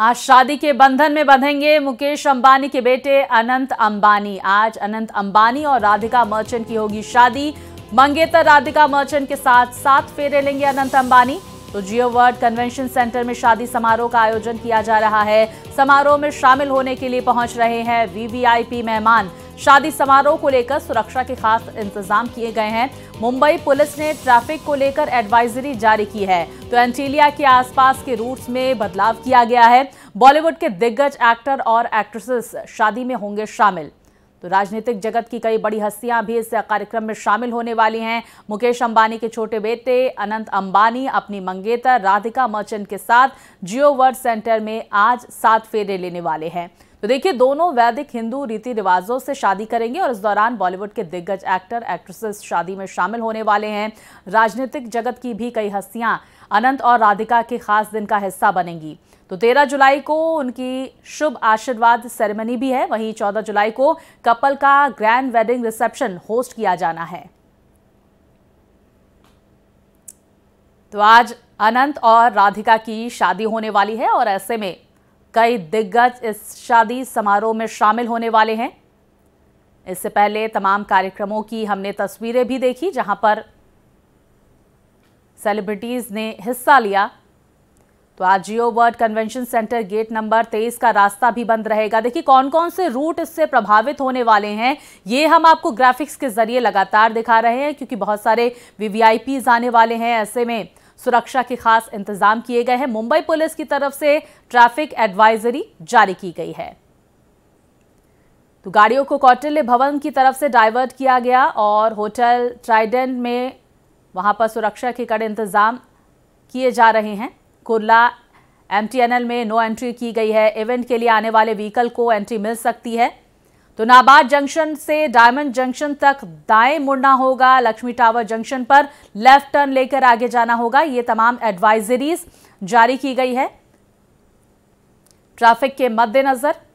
आज शादी के बंधन में बंधेंगे मुकेश अंबानी के बेटे अनंत अंबानी आज अनंत अंबानी और राधिका मर्चेंट की होगी शादी मंगेतर राधिका मर्चेंट के साथ सात फेरे लेंगे अनंत अंबानी तो जियो वर्ल्ड कन्वेंशन सेंटर में शादी समारोह का आयोजन किया जा रहा है समारोह में शामिल होने के लिए पहुंच रहे हैं वीवीआईपी मेहमान शादी समारोह को लेकर सुरक्षा के खास इंतजाम किए गए हैं मुंबई पुलिस ने ट्रैफिक को लेकर एडवाइजरी जारी की है तो एंटीलिया के आसपास के रूट्स में बदलाव किया गया है बॉलीवुड के दिग्गज एक्टर और एक्ट्रेसेस शादी में होंगे शामिल तो राजनीतिक जगत की कई बड़ी हस्तियां भी इस कार्यक्रम में शामिल होने वाली हैं मुकेश अंबानी के छोटे बेटे अनंत अंबानी अपनी मंगेतर राधिका मर्चेंट के साथ जियो वर्ल्ड सेंटर में आज सात फेरे लेने वाले हैं तो देखिए दोनों वैदिक हिंदू रीति रिवाजों से शादी करेंगे और इस दौरान बॉलीवुड के दिग्गज एक्टर एक्ट्रेसेस शादी में शामिल होने वाले हैं राजनीतिक जगत की भी कई हस्तियां अनंत और राधिका के खास दिन का हिस्सा बनेंगी तो 13 जुलाई को उनकी शुभ आशीर्वाद सेरेमनी भी है वहीं 14 जुलाई को कपल का ग्रैंड वेडिंग रिसेप्शन होस्ट किया जाना है तो आज अनंत और राधिका की शादी होने वाली है और ऐसे में कई दिग्गज इस शादी समारोह में शामिल होने वाले हैं इससे पहले तमाम कार्यक्रमों की हमने तस्वीरें भी देखी जहां पर सेलिब्रिटीज़ ने हिस्सा लिया तो आज Jio world convention centre gate number तेईस का रास्ता भी बंद रहेगा देखिए कौन कौन से रूट इससे प्रभावित होने वाले हैं ये हम आपको ग्राफिक्स के जरिए लगातार दिखा रहे हैं क्योंकि बहुत सारे वी आने वाले हैं ऐसे में सुरक्षा के खास इंतजाम किए गए हैं मुंबई पुलिस की तरफ से ट्रैफिक एडवाइजरी जारी की गई है तो गाड़ियों को कौटिल्य भवन की तरफ से डाइवर्ट किया गया और होटल ट्राइडेंट में वहां पर सुरक्षा के कड़े इंतजाम किए जा रहे हैं कुरला एम में नो एंट्री की गई है इवेंट के लिए आने वाले व्हीकल को एंट्री मिल सकती है तो नाबाद जंक्शन से डायमंड जंक्शन तक दाएं मुड़ना होगा लक्ष्मी टावर जंक्शन पर लेफ्ट टर्न लेकर आगे जाना होगा ये तमाम एडवाइजरीज जारी की गई है ट्रैफिक के मद्देनजर